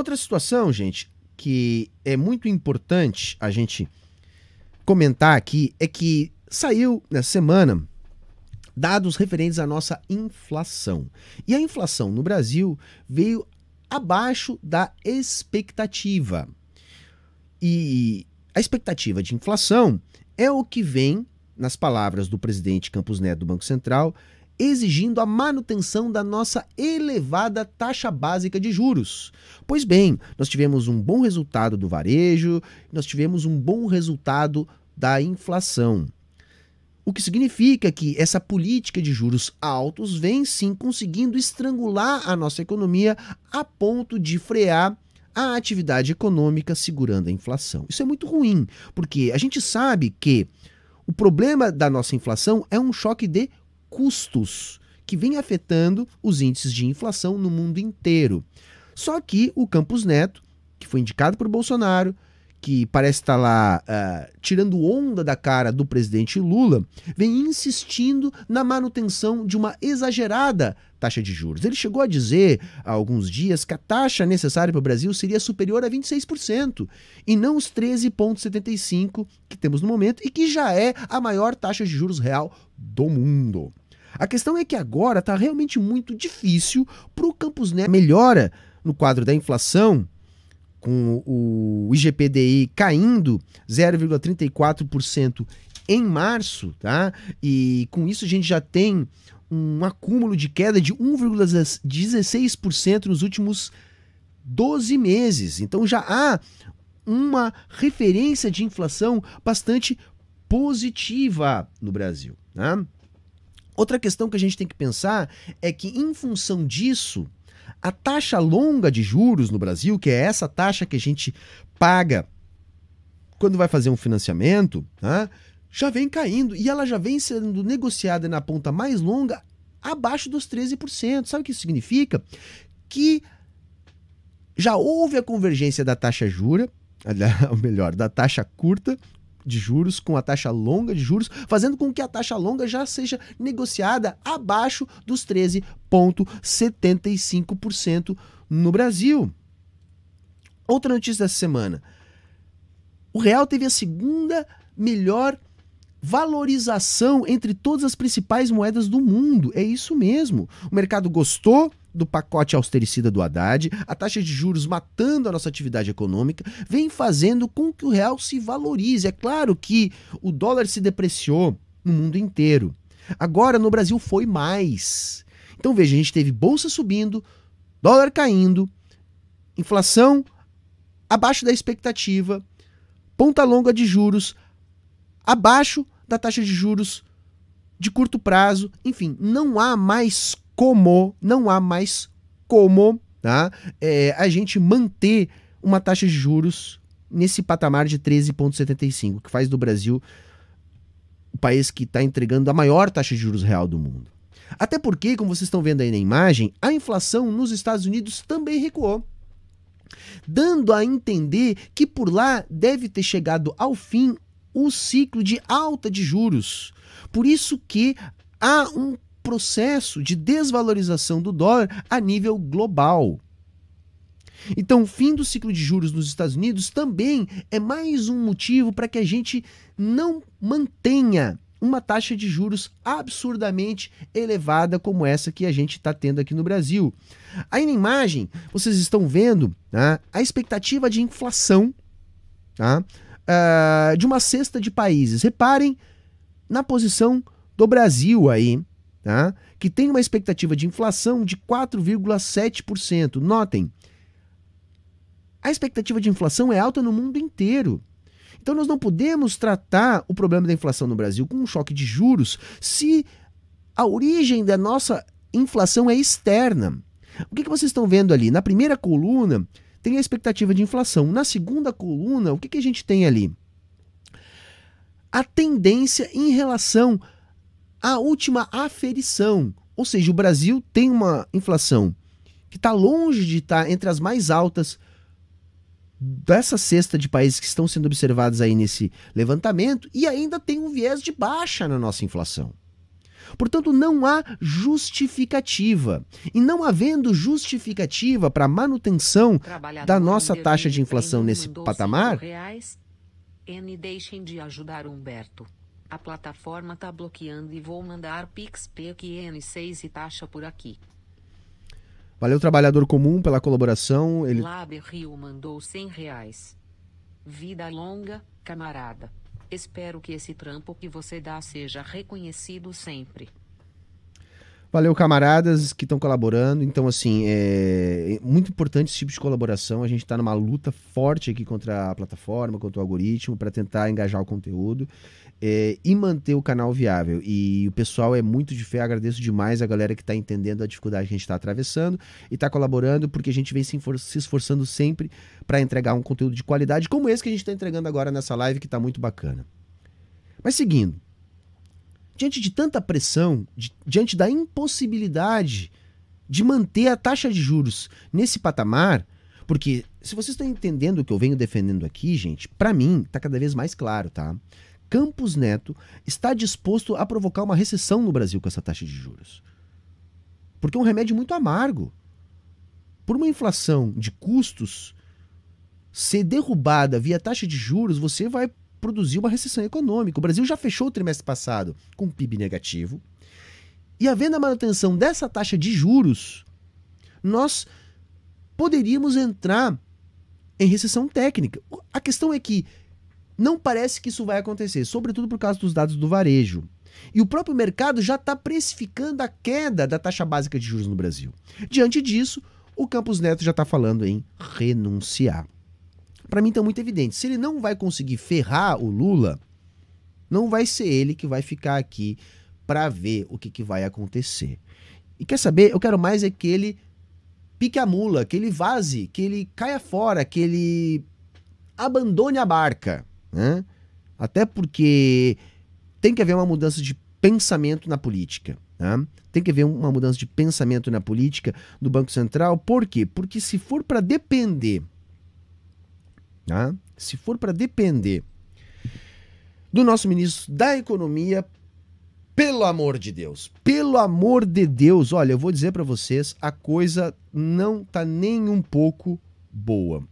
Outra situação, gente, que é muito importante a gente comentar aqui é que saiu nessa semana dados referentes à nossa inflação. E a inflação no Brasil veio abaixo da expectativa. E a expectativa de inflação é o que vem, nas palavras do presidente Campos Neto do Banco Central, exigindo a manutenção da nossa elevada taxa básica de juros. Pois bem, nós tivemos um bom resultado do varejo, nós tivemos um bom resultado da inflação. O que significa que essa política de juros altos vem sim conseguindo estrangular a nossa economia a ponto de frear a atividade econômica segurando a inflação. Isso é muito ruim, porque a gente sabe que o problema da nossa inflação é um choque de custos que vem afetando os índices de inflação no mundo inteiro. Só que o Campos Neto, que foi indicado por Bolsonaro, que parece estar tá lá uh, tirando onda da cara do presidente Lula, vem insistindo na manutenção de uma exagerada taxa de juros. Ele chegou a dizer há alguns dias que a taxa necessária para o Brasil seria superior a 26% e não os 13,75% que temos no momento e que já é a maior taxa de juros real do mundo. A questão é que agora está realmente muito difícil para o Campus Neto melhora no quadro da inflação, com o IGPDI caindo 0,34% em março, tá? E com isso a gente já tem um acúmulo de queda de 1,16% nos últimos 12 meses. Então já há uma referência de inflação bastante positiva no Brasil, né? Tá? Outra questão que a gente tem que pensar é que, em função disso, a taxa longa de juros no Brasil, que é essa taxa que a gente paga quando vai fazer um financiamento, né, já vem caindo e ela já vem sendo negociada na ponta mais longa abaixo dos 13%. Sabe o que isso significa? Que já houve a convergência da taxa jura, ou melhor, da taxa curta de juros, com a taxa longa de juros, fazendo com que a taxa longa já seja negociada abaixo dos 13,75% no Brasil. Outra notícia dessa semana. O real teve a segunda melhor valorização entre todas as principais moedas do mundo. É isso mesmo. O mercado gostou do pacote austericida do Haddad, a taxa de juros matando a nossa atividade econômica, vem fazendo com que o real se valorize. É claro que o dólar se depreciou no mundo inteiro. Agora no Brasil foi mais. Então veja, a gente teve bolsa subindo, dólar caindo, inflação abaixo da expectativa, ponta longa de juros abaixo da taxa de juros de curto prazo. Enfim, não há mais como, não há mais como tá? É, a gente manter uma taxa de juros nesse patamar de 13,75, que faz do Brasil o país que está entregando a maior taxa de juros real do mundo. Até porque, como vocês estão vendo aí na imagem, a inflação nos Estados Unidos também recuou. Dando a entender que por lá deve ter chegado ao fim o ciclo de alta de juros. Por isso que há um processo de desvalorização do dólar a nível global. Então, o fim do ciclo de juros nos Estados Unidos também é mais um motivo para que a gente não mantenha uma taxa de juros absurdamente elevada como essa que a gente está tendo aqui no Brasil. Aí na imagem, vocês estão vendo né, a expectativa de inflação tá, uh, de uma cesta de países. Reparem na posição do Brasil aí, tá? que tem uma expectativa de inflação de 4,7%. Notem, a expectativa de inflação é alta no mundo inteiro. Então nós não podemos tratar o problema da inflação no Brasil com um choque de juros se a origem da nossa inflação é externa. O que, que vocês estão vendo ali? Na primeira coluna tem a expectativa de inflação. Na segunda coluna, o que, que a gente tem ali? A tendência em relação a última aferição. Ou seja, o Brasil tem uma inflação que está longe de estar tá entre as mais altas dessa cesta de países que estão sendo observados aí nesse levantamento e ainda tem um viés de baixa na nossa inflação. Portanto, não há justificativa. E não havendo justificativa para a manutenção da nossa taxa de inflação nesse patamar, reais, N deixem de ajudar Humberto. A plataforma tá bloqueando e vou mandar Pix PQN6 e taxa por aqui. Valeu, trabalhador comum, pela colaboração. Ele... Laber Rio mandou 100 reais. Vida longa, camarada. Espero que esse trampo que você dá seja reconhecido sempre. Valeu, camaradas que estão colaborando. Então, assim, é, é muito importante esse tipo de colaboração. A gente está numa luta forte aqui contra a plataforma, contra o algoritmo, para tentar engajar o conteúdo é, e manter o canal viável. E o pessoal é muito de fé. Agradeço demais a galera que está entendendo a dificuldade que a gente está atravessando e está colaborando, porque a gente vem se, se esforçando sempre para entregar um conteúdo de qualidade, como esse que a gente está entregando agora nessa live, que está muito bacana. Mas seguindo diante de tanta pressão, diante da impossibilidade de manter a taxa de juros nesse patamar, porque se vocês estão entendendo o que eu venho defendendo aqui, gente, para mim está cada vez mais claro, tá? Campos Neto está disposto a provocar uma recessão no Brasil com essa taxa de juros. Porque é um remédio muito amargo. Por uma inflação de custos ser derrubada via taxa de juros, você vai produziu uma recessão econômica. O Brasil já fechou o trimestre passado com um PIB negativo. E havendo a manutenção dessa taxa de juros, nós poderíamos entrar em recessão técnica. A questão é que não parece que isso vai acontecer, sobretudo por causa dos dados do varejo. E o próprio mercado já está precificando a queda da taxa básica de juros no Brasil. Diante disso, o Campos Neto já está falando em renunciar para mim estão tá muito evidente Se ele não vai conseguir ferrar o Lula, não vai ser ele que vai ficar aqui para ver o que, que vai acontecer. E quer saber? Eu quero mais é que ele pique a mula, que ele vaze, que ele caia fora, que ele abandone a barca. Né? Até porque tem que haver uma mudança de pensamento na política. Né? Tem que haver uma mudança de pensamento na política do Banco Central. Por quê? Porque se for para depender né? Se for para depender do nosso ministro da Economia, pelo amor de Deus, pelo amor de Deus, olha, eu vou dizer para vocês, a coisa não tá nem um pouco boa.